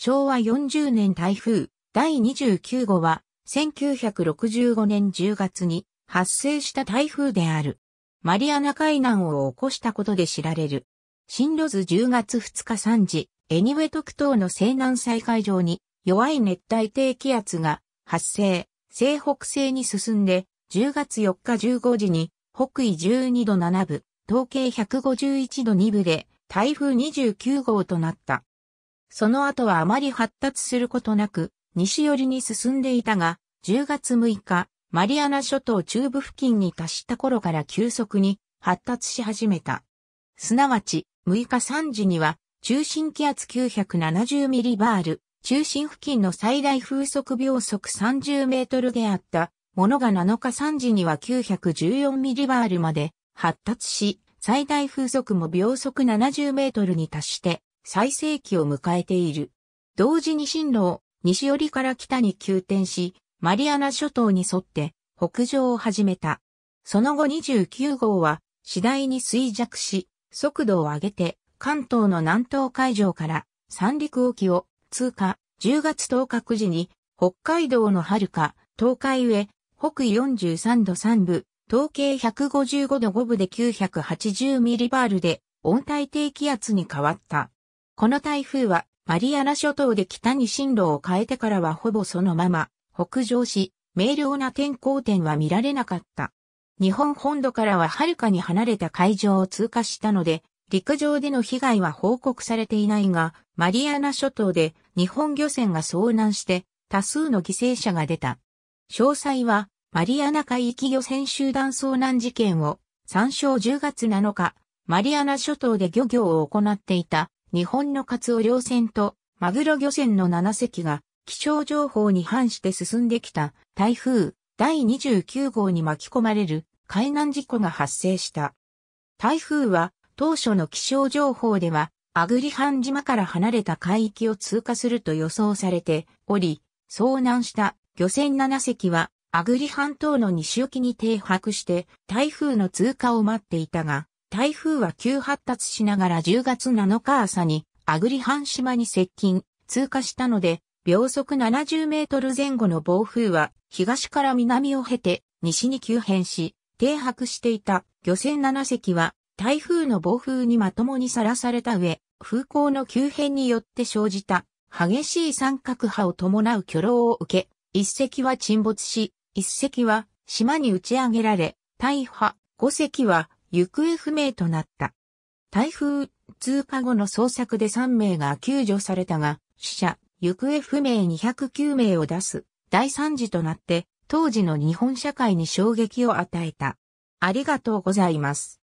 昭和40年台風第29号は1965年10月に発生した台風である。マリアナ海難を起こしたことで知られる。進路図10月2日3時、エニウェトク島の西南再海上に弱い熱帯低気圧が発生、西北西に進んで10月4日15時に北緯12度7部、東経151度2部で台風29号となった。その後はあまり発達することなく、西寄りに進んでいたが、10月6日、マリアナ諸島中部付近に達した頃から急速に発達し始めた。すなわち、6日3時には、中心気圧970ミリバール、中心付近の最大風速秒速30メートルであったものが7日3時には914ミリバールまで発達し、最大風速も秒速70メートルに達して、最盛期を迎えている。同時に進路を西寄りから北に急転し、マリアナ諸島に沿って北上を始めた。その後29号は次第に衰弱し、速度を上げて関東の南東海上から三陸沖を通過、10月10日9時に北海道の遥か東海上、北緯43度3部、統計155度5部で980ミリバールで温帯低気圧に変わった。この台風はマリアナ諸島で北に進路を変えてからはほぼそのまま北上し、明瞭な天候点は見られなかった。日本本土からは遥かに離れた海上を通過したので、陸上での被害は報告されていないが、マリアナ諸島で日本漁船が遭難して多数の犠牲者が出た。詳細はマリアナ海域漁船集団遭難事件を参照10月7日、マリアナ諸島で漁業を行っていた日本のカツオ漁船とマグロ漁船の7隻が気象情報に反して進んできた台風第29号に巻き込まれる海難事故が発生した。台風は当初の気象情報ではアグリハン島から離れた海域を通過すると予想されており、遭難した漁船7隻はアグリ半島の西沖に停泊して台風の通過を待っていたが、台風は急発達しながら10月7日朝にアグリ半島に接近、通過したので、秒速70メートル前後の暴風は東から南を経て西に急変し、停泊していた漁船7隻は台風の暴風にまともにさらされた上、風向の急変によって生じた激しい三角波を伴う巨浪を受け、一隻は沈没し、一隻は島に打ち上げられ、大破、五隻は行方不明となった。台風通過後の捜索で3名が救助されたが、死者、行方不明209名を出す大惨事となって、当時の日本社会に衝撃を与えた。ありがとうございます。